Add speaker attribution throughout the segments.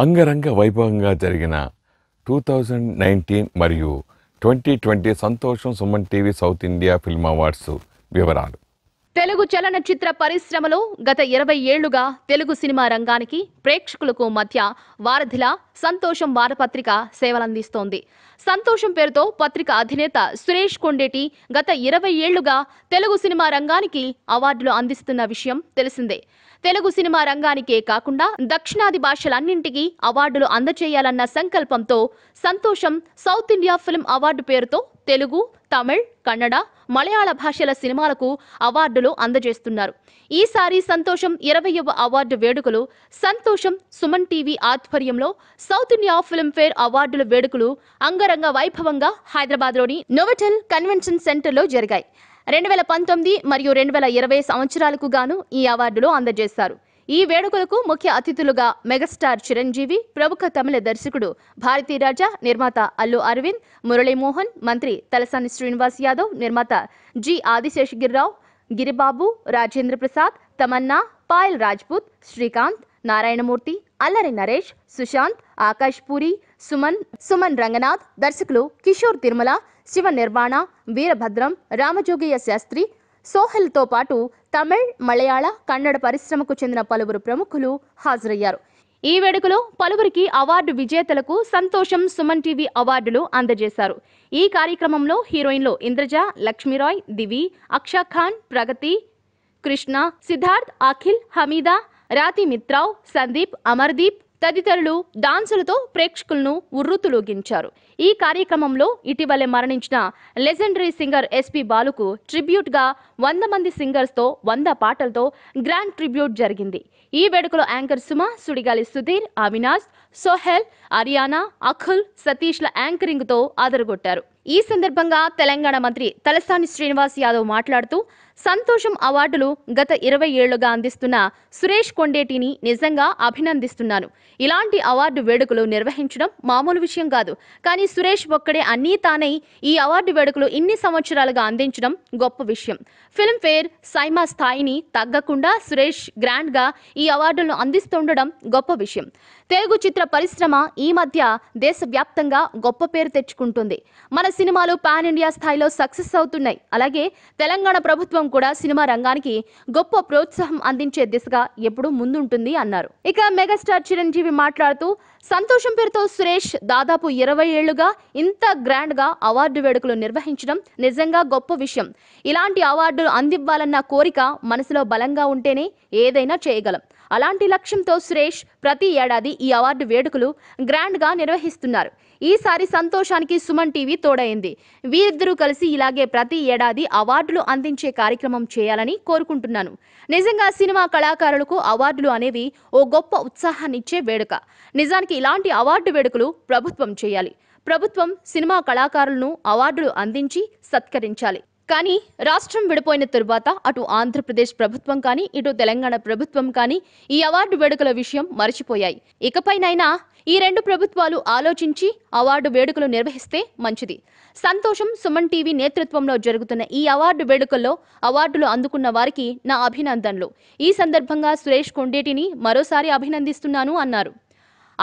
Speaker 1: అంగరంగ వైభవంగా జరిగిన టూ థౌజండ్ నైన్టీన్ మరియు twenty twenty Santosham Suman TV south India film awards వివరాలు తెలుగు చలనచిత్ర పరిశ్రమలో గత ఇరవై ఏళ్లుగా తెలుగు సినిమా రంగానికి ప్రేక్షకులకు మధ్య వారధిలా సంతోషం వారపత్రిక సేవలందిస్తోంది సంతోషం పేరుతో పత్రిక అధినేత సురేష్ కొండేటి గత ఇరవై ఏళ్లుగా తెలుగు సినిమా రంగానికి అవార్డులు అందిస్తున్న విషయం తెలిసిందే తెలుగు సినిమా రంగానికే కాకుండా దక్షిణాది భాషలన్నింటికీ అవార్డులు అందచేయాలన్న సంకల్పంతో సంతోషం సౌత్ ఇండియా ఫిల్మ్ అవార్డు పేరుతో తెలుగు తమిళ్ కన్నడ మలయాళ భాషల సినిమాలకు అవార్డులు అందజేస్తున్నారు ఈసారి సంతోషం ఇరవయవ అవార్డు వేడుకలు సంతోషం సుమన్ టీవీ ఆధ్వర్యంలో సౌత్ ఇండియా ఫేర్ అవార్డుల వేడుకలు అంగరంగ వైభవంగా హైదరాబాద్లోని నోవటల్ కన్వెన్షన్ సెంటర్లో జరిగాయి రెండు వేల పంతొమ్మిది మరియు రెండు వేల ఇరవై సంవత్సరాలకు గాను ఈ అవార్డులు అందజేశారు ఈ వేడుకలకు ముఖ్య అతిథులుగా మెగాస్టార్ చిరంజీవి ప్రముఖ తమిళ దర్శకుడు భారతీ రాజా నిర్మాత అల్లు అరవింద్ మురళీమోహన్ మంత్రి తలసాని శ్రీనివాస్ యాదవ్ నిర్మాత జి ఆదిశేషగిరిరావు గిరిబాబు రాజేంద్ర ప్రసాద్ తమన్నా పాయల్ రాజ్పూత్ శ్రీకాంత్ నారాయణమూర్తి అల్లరి నరేష్ సుశాంత్ ఆకాష్ పూరి సుమన్ సుమన్ రంగనాథ్ దర్శకులు కిషోర్ తిరుమల శివ నిర్మాణ వీరభద్రం రామజోగయ్య శాస్త్రి సోహెల్తో పాటు తమిళ్ మలయాళ కన్నడ పరిశ్రమకు చెందిన పలువురు ప్రముఖులు హాజరయ్యారు ఈ వేడుకలో పలువురికి అవార్డు విజేతలకు సంతోషం సుమన్ టీవీ అవార్డులు అందజేశారు ఈ కార్యక్రమంలో హీరోయిన్లు ఇంద్రజ లక్ష్మీరాయ్ దివి అక్షా ఖాన్ ప్రగతి కృష్ణ సిద్ధార్థ్ అఖిల్ హమీదా రాతి మిత్రావ్ సందీప్ అమర్దీప్ తదితరులు డాన్సులతో ప్రేక్షకులను ఉర్రుతులోగించారు ఈ కార్యక్రమంలో ఇటీవలే మరణించిన లెజెండరీ సింగర్ ఎస్పి బాలుకు ట్రిబ్యూట్గా వంద మంది సింగర్స్తో వంద పాటలతో గ్రాండ్ ట్రిబ్యూట్ జరిగింది ఈ వేడుకలో యాంకర్ సుమ సుడిగాలి సుధీర్ అవినాష్ సోహెల్ హర్యానా అఖుల్ సతీష్ల యాంకరింగ్తో అదరగొట్టారు ఈ సందర్భంగా తెలంగాణ మంత్రి తలసాని శ్రీనివాస్ యాదవ్ మాట్లాడుతూ సంతోషం అవార్డులు గత ఇరవై ఏళ్లుగా అందిస్తున్న సురేష్ కొండేటిని నిజంగా అభినందిస్తున్నాను ఇలాంటి అవార్డు వేడుకలు నిర్వహించడం మామూలు విషయం కాదు కానీ సురేష్ ఒక్కడే అన్నీ తానై ఈ అవార్డు వేడుకలు ఇన్ని సంవత్సరాలుగా అందించడం గొప్ప విషయం ఫిల్మ్ఫేర్ సైమా స్థాయిని తగ్గకుండా సురేష్ గ్రాండ్గా ఈ అవార్డులను అందిస్తుండడం గొప్ప విషయం తెలుగు చిత్ర పరిశ్రమ ఈ మధ్య దేశవ్యాప్తంగా గొప్ప పేరు తెచ్చుకుంటుంది మన సినిమాలు పాన్ ఇండియా స్థాయిలో సక్సెస్ అవుతున్నాయి అలాగే తెలంగాణ ప్రభుత్వం కూడా సినిమా రంగానికి గొప్ప ప్రోత్సాహం అందించే దిశగా ఎప్పుడూ ముందుంటుంది అన్నారు ఇక మెగాస్టార్ చిరంజీవి మాట్లాడుతూ సంతోషం పేరుతో సురేష్ దాదాపు ఇరవై ఏళ్లుగా ఇంత గ్రాండ్గా అవార్డు వేడుకలు నిర్వహించడం నిజంగా గొప్ప విషయం ఇలాంటి అవార్డులు అందివ్వాలన్న కోరిక మనసులో బలంగా ఉంటేనే ఏదైనా చేయగలం అలాంటి లక్ష్యంతో సురేష్ ప్రతి ఏడాది ఈ అవార్డు వేడుకలు గ్రాండ్గా నిర్వహిస్తున్నారు ఈసారి సంతోషానికి సుమన్ టీవీ తోడైంది వీరిద్దరూ కలిసి ఇలాగే ప్రతి ఏడాది అవార్డులు అందించే కార్యక్రమం చేయాలని కోరుకుంటున్నాను నిజంగా సినిమా కళాకారులకు అవార్డులు అనేవి ఓ గొప్ప ఉత్సాహాన్నిచ్చే వేడుక నిజానికి ఇలాంటి అవార్డు వేడుకలు ప్రభుత్వం చేయాలి ప్రభుత్వం సినిమా కళాకారులను అవార్డులు అందించి సత్కరించాలి కానీ రాష్ట్రం విడిపోయిన తరువాత అటు ఆంధ్రప్రదేశ్ ప్రభుత్వం కానీ ఇటు తెలంగాణ ప్రభుత్వం కానీ ఈ అవార్డు వేడుకల విషయం మర్చిపోయాయి ఇకపైనైనా ఈ రెండు ప్రభుత్వాలు ఆలోచించి అవార్డు వేడుకలు నిర్వహిస్తే మంచిది సంతోషం సుమన్ టీవీ నేతృత్వంలో జరుగుతున్న ఈ అవార్డు వేడుకల్లో అవార్డులు అందుకున్న వారికి నా అభినందనలు ఈ సందర్భంగా సురేష్ కొండేటిని మరోసారి అభినందిస్తున్నాను అన్నారు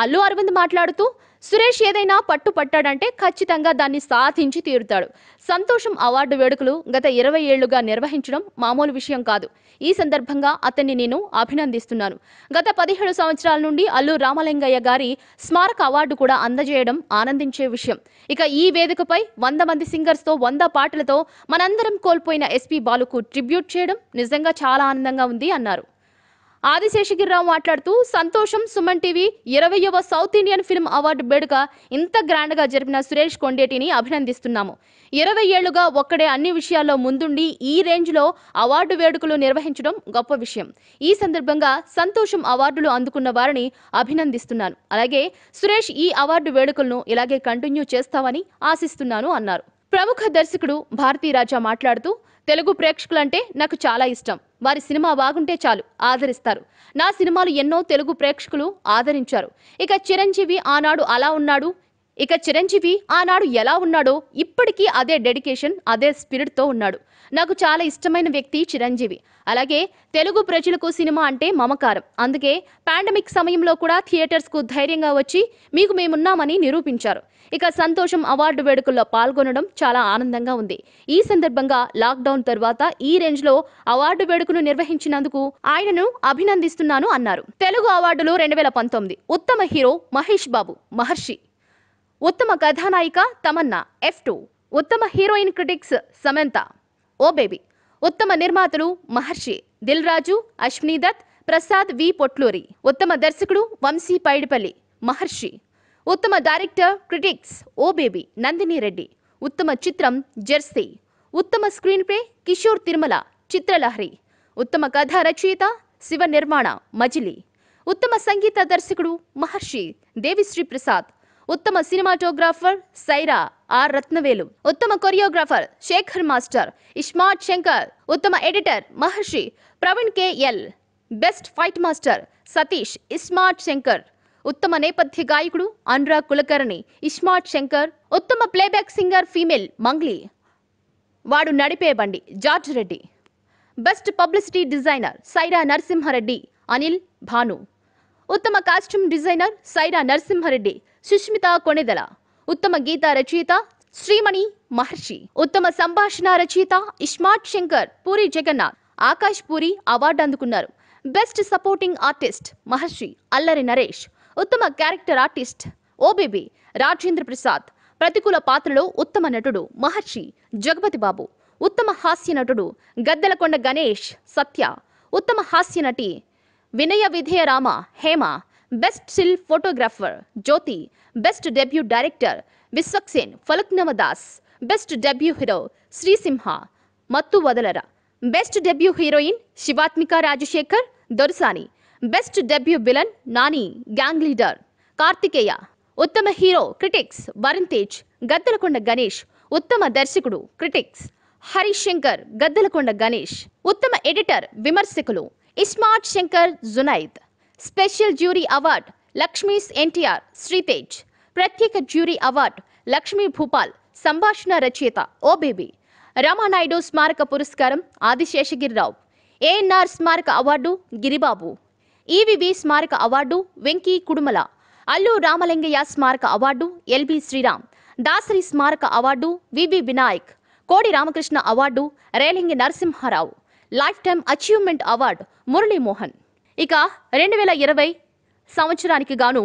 Speaker 1: అల్లు అరవింద్ మాట్లాడుతూ సురేష్ ఏదైనా పట్టు పట్టాడంటే ఖచ్చితంగా దాన్ని సాధించి తీరుతాడు సంతోషం అవార్డు వేడుకలు గత ఇరవై ఏళ్లుగా నిర్వహించడం మామూలు విషయం కాదు ఈ సందర్భంగా అతన్ని నేను అభినందిస్తున్నాను గత పదిహేడు సంవత్సరాల నుండి అల్లు రామలింగయ్య గారి స్మారక అవార్డు కూడా అందజేయడం ఆనందించే విషయం ఇక ఈ వేదికపై వంద మంది సింగర్స్తో వంద పాటలతో మనందరం కోల్పోయిన ఎస్పీ బాలుకు ట్రిబ్యూట్ చేయడం నిజంగా చాలా ఆనందంగా ఉంది అన్నారు ఆదిశేషగిరిరావు మాట్లాడుతూ సంతోషం సుమన్ టీవీ ఇరవయవ సౌత్ ఇండియన్ ఫిల్మ్ అవార్డు వేడుక ఇంత గ్రాండ్గా జరిపిన సురేష్ కొండేటిని అభినందిస్తున్నాము ఇరవై ఏళ్లుగా ఒక్కడే అన్ని విషయాల్లో ముందుండి ఈ రేంజ్లో అవార్డు వేడుకలు నిర్వహించడం గొప్ప విషయం ఈ సందర్భంగా సంతోషం అవార్డులు అందుకున్న వారిని అభినందిస్తున్నాను అలాగే సురేష్ ఈ అవార్డు వేడుకలను ఇలాగే కంటిన్యూ చేస్తామని ఆశిస్తున్నాను అన్నారు ప్రముఖ దర్శకుడు భారతీరాజా మాట్లాడుతూ తెలుగు ప్రేక్షకులంటే నాకు చాలా ఇష్టం వారి సినిమా బాగుంటే చాలు ఆదరిస్తారు నా సినిమాలు ఎన్నో తెలుగు ప్రేక్షకులు ఆదరించారు ఇక చిరంజీవి ఆనాడు అలా ఉన్నాడు ఇక చిరంజీవి ఆనాడు ఎలా ఉన్నాడో ఇప్పటికీ అదే డెడికేషన్ అదే స్పిరిట్తో ఉన్నాడు నాకు చాలా ఇష్టమైన వ్యక్తి చిరంజీవి అలాగే తెలుగు ప్రజలకు సినిమా అంటే మమకారం అందుకే పాండమిక్ సమయంలో కూడా థియేటర్స్కు ధైర్యంగా వచ్చి మీకు మేమున్నామని నిరూపించారు ఇక సంతోషం అవార్డు వేడుకల్లో పాల్గొనడం చాలా ఆనందంగా ఉంది ఈ సందర్భంగా లాక్డౌన్ తర్వాత ఈ రేంజ్లో అవార్డు వేడుకను నిర్వహించినందుకు ఆయనను అభినందిస్తున్నాను అన్నారు తెలుగు అవార్డులు రెండు వేల పంతొమ్మిది ఉత్తమ హీరో మహేష్ బాబు మహర్షి ಉತ್ತಮ ಕಥಾನಾಯಕ ತಮನ್ನಾ ಎಫ್ ಟು ಉತ್ತಮ heroine critics Samantha oh baby ಉತ್ತಮ ನಿರ್ಮಾತರು ಮಹರ್ಷಿ ದಿಲ್ರಾಜು ಅಶ್ವಿನಿ ದತ್ ಪ್ರಸಾದ್ ವಿ ಪೊಟ್ಲೂರಿ ಉತ್ತಮ ದರ್ಶಕರು ವಂಶಿ ಪೈಡಪಲ್ಲಿ ಮಹರ್ಷಿ ಉತ್ತಮ director critics oh baby Nandini Reddy ಉತ್ತಮ ಚಿತ್ರಂ ಜರ್ಸಿ ಉತ್ತಮ ಸ್ಕ್ರೀನ್ ಪ್ಲೇ ಕಿಶೋರ್ ತಿರುಮಲ ಚಿತ್ರಲಹರಿ ಉತ್ತಮ ಕಥಾ ರಚಯಿತ ಶಿವ ನಿರ್ಮಾಣ ಮಜಿಲಿ ಉತ್ತಮ ಸಂಗೀತ ದರ್ಶಕರು ಮಹರ್ಷಿ ದೇವಿಶ್ರೀ ಪ್ರಸಾದ್ ಉತ್ತಮ ಸಿನಿಮಾಟೋಗ್ರಾಫರ್ ಸೈರಾ ಆರ್ ರತ್ನವೇಲು ಉತ್ತಮ choreographer Sekhar master iSmart Shankar ಉತ್ತಮ editor Maharshi Praveen K L best fight master Satish iSmart Shankar ಉತ್ತಮ ನೇಪಥ್ಯ ಗಾಯಕಳು ಅನುರಾಗ್ ಕುಲಕರ್ಣಿ ಇಸ್ಮಾರ್ಟ್ ಶಂಕರ್ ಉತ್ತಮ ಪ್ಲೇಬ್ಯಾಕ್ ಸಿಂಗರ್ ಫೀಮೇಲ್ ಮಂಗ್ಲಿ ವಾಡು George Reddy best Reddy best publicity designer Sye Raa Narasimha Reddy Anil Bhanu ಉತ್ತಮ ಕಾಸ್ಟ್ಯೂಮ್ ಡಿಸೈನರ್ ಸೈರಾ ನರಸಿಂಹರೆಡ್ಡಿ సుష్మిత కొనెదల ఉత్తమ గీత రచయిత శ్రీమణి మహర్షి ఉత్తమ సంభాషణ రచయిత ఇస్మార్ట్ శంకర్ పూరి జగన్నాథ్ ఆకాష్ పూరి అవార్డు అందుకున్నారు best supporting artist Maharshi Allari Naresh ఉత్తమ character artist oh baby Rajendra Prasad ప్రతికూల పాత్రలో ఉత్తమ నటుడు మహర్షి జగపతి బాబు ఉత్తమ హాస్య నటుడు గద్దలకొండ గణేష్ సత్య ఉత్తమ హాస్య నటి Vinaya Vidheya Rama Hema best still photographer Jyothi best debut director Vishwaksen Falaknuma Das best debut hero Sri Simha Mathu Vadalara best debut heroine Shivathmika Rajasekhar Dorasani best debut villain Nani gang leader Karthikeya ఉత్తమ హీరో క్రిటిక్స్ వరుణ్ తేజ్ గద్దలకొండ గణేష్ ఉత్తమ దర్శకుడు క్రిటిక్స్ హరీష్ శంకర్ గద్దలకొండ గణేష్ ఉత్తమ ఎడిటర్ విమర్శకులు iSmart Shankar Junaid special jury award Lakshmi's NTR Sritej ప్రత్యేక జ్యూరీ అవార్డ్ లక్ష్మీ భూపాల్ సంభాషణ రచయిత ఓబీబీ రామానాయుడు స్మారక పురస్కారం ఆదిశేషగిరిరావు ఏఎన్ఆర్ స్మారక అవార్డు గిరిబాబు ఈవీబీ స్మారక అవార్డు వెంకీ కుడుమల అల్లు రామలింగయ్య స్మారక అవార్డు ఎల్బి శ్రీరామ్ దాసరి స్మారక award V V Vinayak Kodi Ramakrishna award Relangi Narasimha Rao life time achievement award Murali Mohan ఇక రెండు వేల ఇరవై సంవత్సరానికి గాను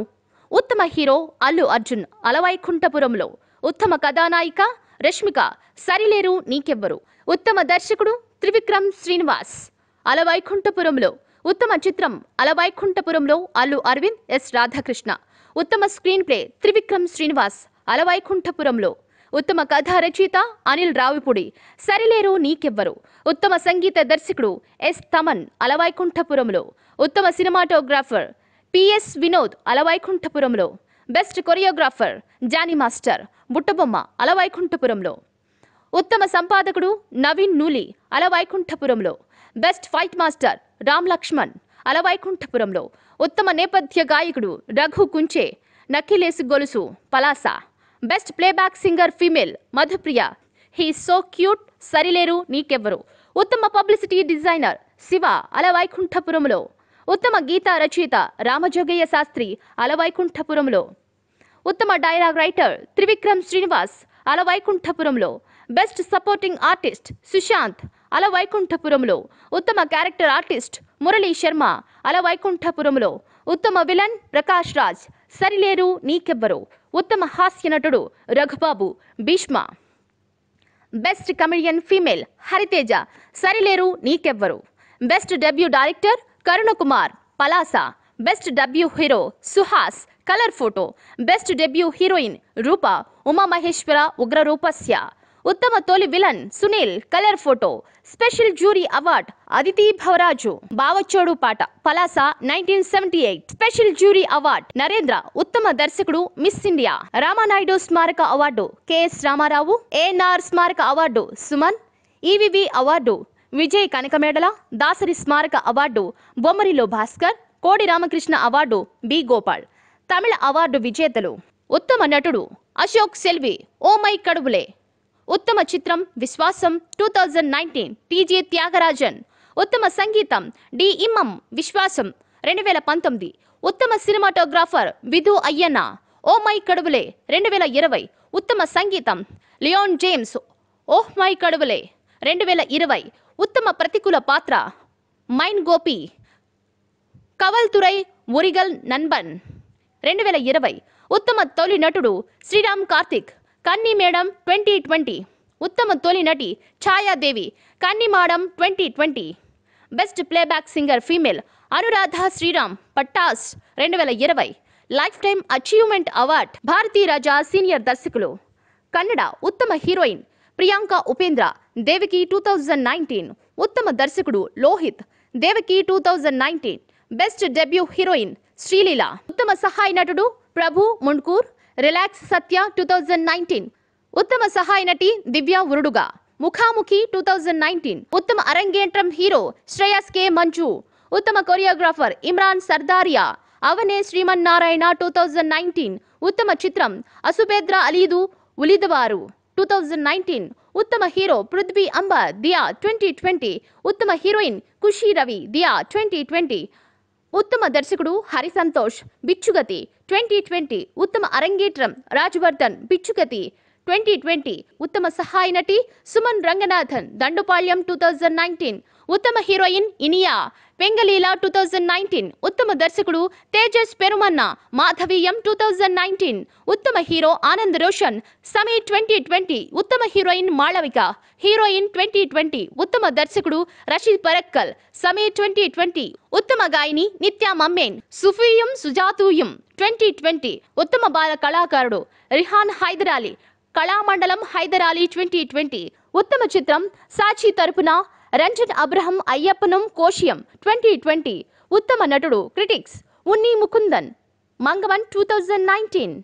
Speaker 1: ఉత్తమ హీరో అల్లు అర్జున్ అలవైకుంఠపురంలో ఉత్తమ కథానాయిక రష్మిక సరిలేరు నీకెవ్వరు ఉత్తమ దర్శకుడు త్రివిక్రమ్ శ్రీనివాస్ అలవైకుంఠపురంలో ఉత్తమ చిత్రం అలవైకుంఠపురంలో అల్లు అరవింద్ ఎస్ రాధాకృష్ణ ఉత్తమ స్క్రీన్ ప్లే త్రివిక్రమ్ శ్రీనివాస్ అలవైకుంఠపురంలో ఉత్తమ రచయిత అనిల్ రావిపుడి సరిలేరు నీకెవ్వరు ఉత్తమ సంగీత దర్శకుడు ఎస్ తమన్ అలవైకుంఠపురంలో ఉత్తమ cinematographer P S Vinod Ala Vaikunthapurramuloo best choreographer Jani master Butta Bomma Ala Vaikunthapurramuloo ఉత్తమ సంపాదకుడు Naveen Nooli Ala Vaikunthapurramuloo best fight master Ram Laxman Ala Vaikunthapurramuloo ఉత్తమ నేపథ్య గాయకుడు Raghu Kunche Nakkileesu Golusu Palasa best playback singer female Madhu Priya he so cute Sarileru Neekevvaru ఉత్తమ పబ్లిసిటీ డిజైనర్ శివ అలవైకుంఠపురంలో ఉత్తమ గీత రచయిత రామజోగయ్య శాస్త్రి అలవైకుంఠపురంలో ఉత్తమ dialogue writer Trivikram Srinivas Ala Vaikunthapurramuloo best supporting artist Sushanth Ala Vaikunthapurramuloo ఉత్తమ క్యారెక్టర్ ఆర్టిస్ట్ మురళీ శర్మ అలవైకుంఠపురంలో ఉత్తమ విలన్ ప్రకాష్ రాజ్ ಸರಿಲೇರು ನೀಕೆಬ್ಬರು ಉತ್ತಮ ಹಾಸ್ಯ ನಟರು Raghu Babu Bheeshma best comedian female Hari Teja Sarileru Neekevvaru best debut director Karuna Kumar Palasa best debut hero Suhas colour photo best debut heroine Roopa Uma Maheswara Ugra Roopasya ఉత్తమ తొలి villain Sunil colour photo special jury award Aditi Bhavaraju Bavochadu పాట Palasa nineteen seventy eight special jury award Narendra ఉత్తమ దర్శకుడు మిస్ ఇండియా రామానాయుడు స్మారక అవార్డు కెఎస్ రామారావు ఏఎన్ఆర్ స్మారక award Suman EVV award Vijay Kanakamedala Dasari స్మారక award Bommarillu Bhaskar Kodi Ramakrishna award B Gopal Tamil award విజేతలు ఉత్తమ నటుడు అశోక్ సెల్వి ఓ మై కడుబులే ఉత్తమ చిత్రం Viswasam two thousand nineteen T J Thyagarajan ఉత్తమ సంగీతం డి ఇమ్మం విశ్వాసం రెండు వేల పంతొమ్మిది ఉత్తమ cinematographer Vidhu Ayyanna oh my Kadavule రెండు వేల ఇరవై ఉత్తమ సంగీతం లియోన్ జేమ్స్ ఓహ్ మై కడువులే రెండు వేల ఇరవై ఉత్తమ ప్రతికూల పాత్ర మైన్ గోపి కవల్తురై ఒరిగల్ నన్బన్ రెండు వేల ఇరవై ఉత్తమ తొలి నటుడు శ్రీరామ్ కార్తిక్ కన్నీ మేడం ట్వంటీ ట్వంటీ ఉత్తమ తొలి నటి Chaya Devi Kanni Maadam twenty twenty best playback singer female Anuradha Sriram Pattas రెండు వేల ఇరవై life time achievement award Bharathi Raja senior దర్శకులు కన్నడ ఉత్తమ హీరోయిన్ ప్రియాంక ఉపేంద్ర దేవికి టూ థౌజండ్ నైన్టీన్ ఉత్తమ దర్శకుడు Lohith Devaki two thousand nineteen best debut heroine Sreeleela ఉత్తమ సహాయ నటుడు Prabhu Mundkur relax Satya two thousand nineteen ఉత్తమ సహాయ నటి దివ్య ఉరుడుగా ముఖాముఖి టూ థౌజండ్ నైన్టీన్ ఉత్తమ అరంగేట్రం హీరో శ్రేయస్ కే మంజు ఉత్తమ choreographer Imran Sardhariya Avane Srimannarayana two thousand nineteen ఉత్తమ చిత్రం అసుబేద్ర Alidu Ulidavaru two thousand nineteen ఉత్తమ hero Prithvi Ambaar Dia twenty twenty ఉత్తమ heroine Khushi Ravi Dia twenty twenty ఉత్తమ దర్శకుడు హరి సంతోష్ బిచ్చుగతి ట్వంటీ ట్వంటీ ఉత్తమ అరంగేట్రం రాజవర్ధన్ బిచ్చుగతి ట్వంటీ ట్వంటీ ఉత్తమ సహాయ నటి Suman Ranganathan Dandupalya two thousand nineteen ఉత్తమ heroine Iniya Pengalila two thousand nineteen ఉత్తమ దర్శకుడు Thejas Perumanna Madhaveeyam two thousand nineteen ఉత్తమ hero Anand Roshan Sameer twenty twenty ఉత్తమ heroine Malavika heroine twenty twenty ఉత్తమ దర్శకుడు రషీద్ పరక్కల్ సమీ ట్వంటీ ట్వంటీ ఉత్తమ గాయని నిత్యా మమ్మేన్ సుఫీయం సుజాతూయం ట్వంటీ ట్వంటీ ఉత్తమ బాల కళాకారుడు రిహాన్ హైదరాలీ కళామండలం హైదరాలీ ట్వంటీ ట్వంటీ ఉత్తమ చిత్రం సాక్షి తరపున రంజన్ అబ్రహం అయ్యప్పనం కోషియం ట్వంటీ ట్వంటీ ఉత్తమ నటుడు critics Unni Mukundan Mamangam two thousand nineteen